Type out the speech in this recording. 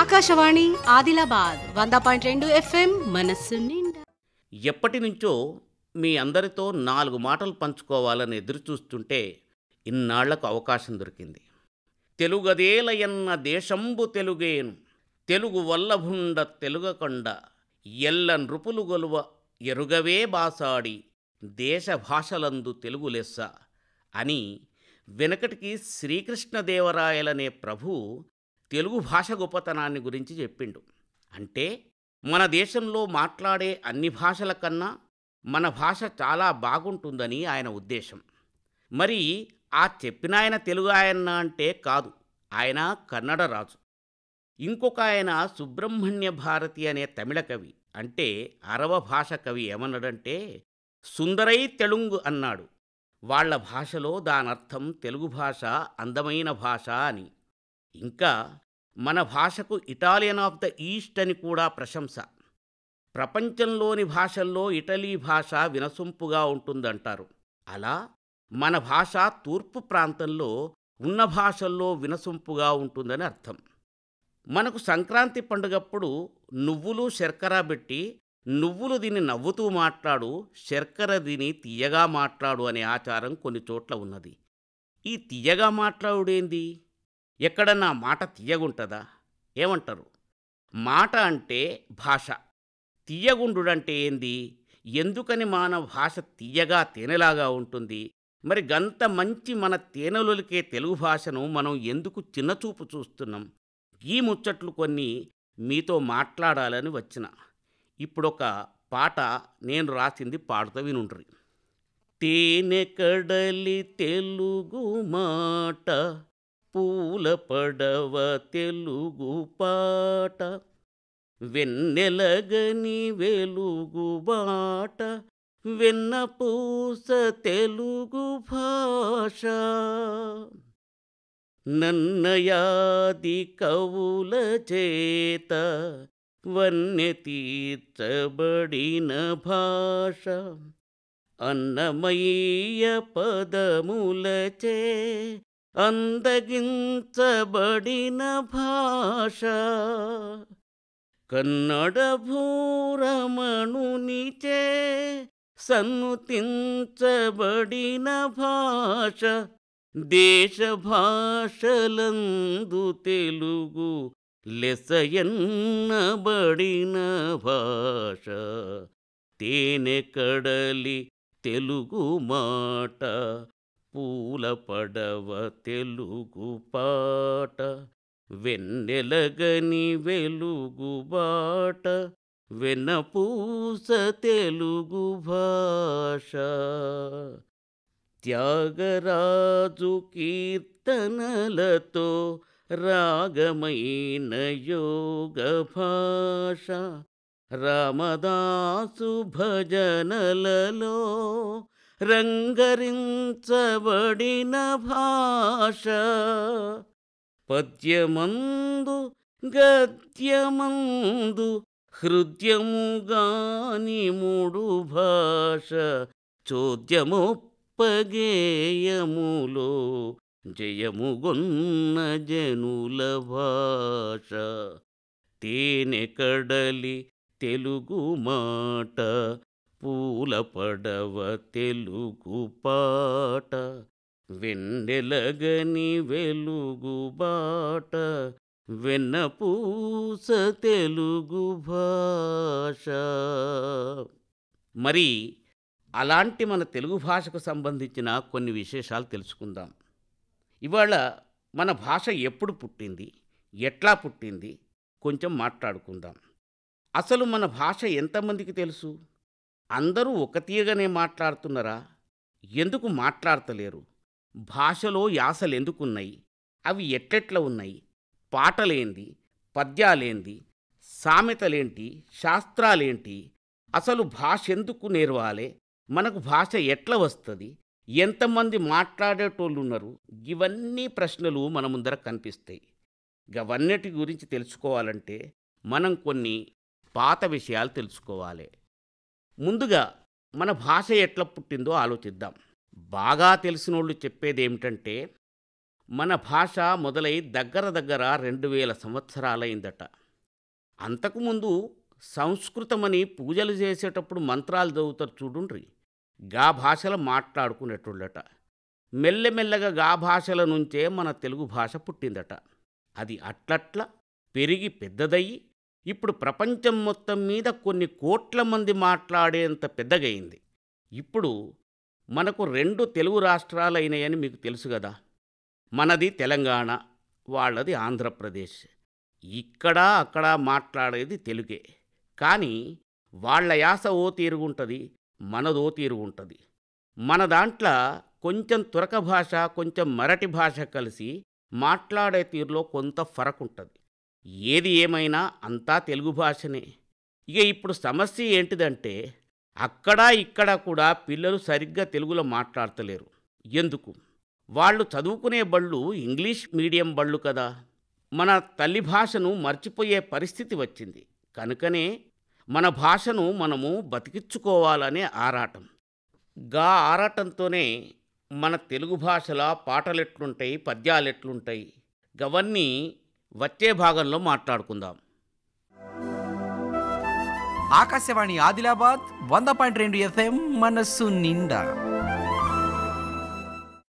ఆకాశవాణి ఆదిలాబాద్ వంద పాయింట్ రెండు ఎఫ్ఎం మనస్సు నిండా ఎప్పటి నుంచో మీ అందరితో నాలుగు మాటలు పంచుకోవాలని ఎదురు చూస్తుంటే ఇన్నాళ్లకు అవకాశం దొరికింది తెలుగదేలయన్న దేశంబు తెలుగేను తెలుగు వల్లభుండ తెలుగకొండ ఎల్ల నృపులు గొలువ ఎరుగవే బాసాడి దేశ భాషలందు తెలుగు లెస్స అని వెనకటికి శ్రీకృష్ణదేవరాయలనే ప్రభు తెలుగు భాష గొప్పతనాన్ని గురించి చెప్పిండు అంటే మన దేశంలో మాట్లాడే అన్ని భాషల కన్నా మన భాష చాలా బాగుంటుందని ఆయన ఉద్దేశం మరి ఆ చెప్పిన ఆయన తెలుగు ఆయన అంటే కాదు ఆయన కన్నడ రాజు ఇంకొక ఆయన సుబ్రహ్మణ్య భారతి అనే తమిళ కవి అంటే అరవ భాష కవి ఏమన్నాడంటే సుందరై తెలుంగు అన్నాడు వాళ్ల భాషలో దానర్థం తెలుగు భాష అందమైన భాష అని ఇంకా మన భాషకు ఇటాలియన్ ఆఫ్ ద ఈస్ట్ అని కూడా ప్రశంస ప్రపంచంలోని భాషల్లో ఇటలీ భాష వినసొంపుగా ఉంటుందంటారు అలా మన భాష తూర్పు ప్రాంతంలో ఉన్న భాషల్లో వినసొంపుగా ఉంటుందని అర్థం మనకు సంక్రాంతి పండుగప్పుడు నువ్వులు శర్కర పెట్టి నువ్వులు దీన్ని నవ్వుతూ మాట్లాడు శర్కర దీని తీయగా మాట్లాడు అనే ఆచారం కొన్ని చోట్ల ఉన్నది ఈ తీయగా మాట్లాడుడేంది ఎక్కడ నా మాట తీయగుంటదా ఏమంటారు మాట అంటే భాష తీయగుండుడంటే ఏంది ఎందుకని మన భాష తీయగా తేనెలాగా ఉంటుంది మరి గంత మంచి మన తేనెలొలికే తెలుగు భాషను మనం ఎందుకు చిన్నచూపు చూస్తున్నాం ఈ ముచ్చట్లు కొన్ని మీతో మాట్లాడాలని వచ్చిన ఇప్పుడొక పాట నేను రాసింది పాడుతూ వినుండ్రి తేనె కడలి తెలుగు మాట పూల పడవ తెలుగు పాట వెన్నెలగని వెలుగు బాట వెన్న పూస తెలుగు భాష నన్నయాది కవుల చేత వన్య తీర్చబడిన భాష అన్నమయ్య పదములచే ಅಂದಗಿಂತ ಬಡಿನ ಭಾಷ ಕನ್ನಡ ಸನ್ನು ತಿಂಚ ಬಡಿನ ಭಾಷ ದೇಶ ತೆಲುಗು ಲೆಸಯನ್ನ ಬಡಿನ ಭಾಷ ತೇನೆ ಕಡಲಿ ತೆಲುಗು ಮಾಟ పూల పడవ తెలుగు పాట వెన్నెలగని వెలుగు వెలుగుబాట వెనపూస తెలుగు భాష త్యాగరాజు కీర్తనలతో రాగమైన యోగ భాష రామదాసు భజనలలో రంగరించబడిన భాష పద్యమందు గద్యమందు హృద్యము గాని మూడు భాష చోద్యము చోద్యముప్పగేయములో జయముగొన్న జనుల భాష తేనె కడలి తెలుగు మాట పూల పడవ తెలుగు పాట వెన్నెలగని వెలుగు బాట వెన్నపూస తెలుగు భాష మరి అలాంటి మన తెలుగు భాషకు సంబంధించిన కొన్ని విశేషాలు తెలుసుకుందాం ఇవాళ మన భాష ఎప్పుడు పుట్టింది ఎట్లా పుట్టింది కొంచెం మాట్లాడుకుందాం అసలు మన భాష ఎంతమందికి తెలుసు అందరూ ఒక తీయగానే మాట్లాడుతున్నారా ఎందుకు మాట్లాడతలేరు భాషలో యాసలెందుకున్నాయి అవి ఎట్లెట్ల ఉన్నాయి పాటలేంది పద్యాలేంది సామెతలేంటి శాస్త్రాలేంటి అసలు భాష ఎందుకు నేర్వాలే మనకు భాష ఎట్లా వస్తుంది ఎంతమంది మాట్లాడేటోళ్ళున్నారు ఇవన్నీ ప్రశ్నలు మన ముందర కనిపిస్తాయి గవన్నిటి గురించి తెలుసుకోవాలంటే మనం కొన్ని పాత విషయాలు తెలుసుకోవాలి ముందుగా మన భాష ఎట్లా పుట్టిందో ఆలోచిద్దాం బాగా తెలిసిన వాళ్ళు చెప్పేది ఏమిటంటే మన భాష మొదలై దగ్గర దగ్గర రెండు వేల సంవత్సరాలైందట అంతకుముందు సంస్కృతమని పూజలు చేసేటప్పుడు మంత్రాలు చదువుతారు చూడుండ్రి గా భాషలు మాట్లాడుకునేటోళ్ళట మెల్లమెల్లగా గా భాషల నుంచే మన తెలుగు భాష పుట్టిందట అది అట్లట్ల పెరిగి పెద్దదయ్యి ఇప్పుడు ప్రపంచం మొత్తం మీద కొన్ని కోట్ల మంది మాట్లాడేంత పెద్దగైంది ఇప్పుడు మనకు రెండు తెలుగు రాష్ట్రాలైనాయని మీకు తెలుసు కదా మనది తెలంగాణ వాళ్ళది ఆంధ్రప్రదేశ్ ఇక్కడ అక్కడ మాట్లాడేది తెలుగే కానీ వాళ్ళ యాస ఓ తీరుగుంటుంది మనదో తీరుగుంటుంది మన దాంట్లో కొంచెం తురక భాష కొంచెం మరటి భాష కలిసి మాట్లాడే తీరులో కొంత ఫరకుంటుంది ఏది ఏమైనా అంతా తెలుగు భాషనే ఇక ఇప్పుడు సమస్య ఏంటిదంటే అక్కడ ఇక్కడ కూడా పిల్లలు సరిగ్గా తెలుగులో మాట్లాడతలేరు ఎందుకు వాళ్ళు చదువుకునే బళ్ళు ఇంగ్లీష్ మీడియం బళ్ళు కదా మన తల్లి భాషను మర్చిపోయే పరిస్థితి వచ్చింది కనుకనే మన భాషను మనము బతికించుకోవాలనే ఆరాటం గా ఆరాటంతోనే మన తెలుగు ఎట్లుంటాయి పాటలెట్లుంటాయి పద్యాలెట్లుంటాయి గవన్నీ వచ్చే భాగంలో మాట్లాడుకుందాం ఆకాశవాణి ఆదిలాబాద్ వంద పాయింట్ రెండు ఎఫ్ఎం మనస్సు నిండా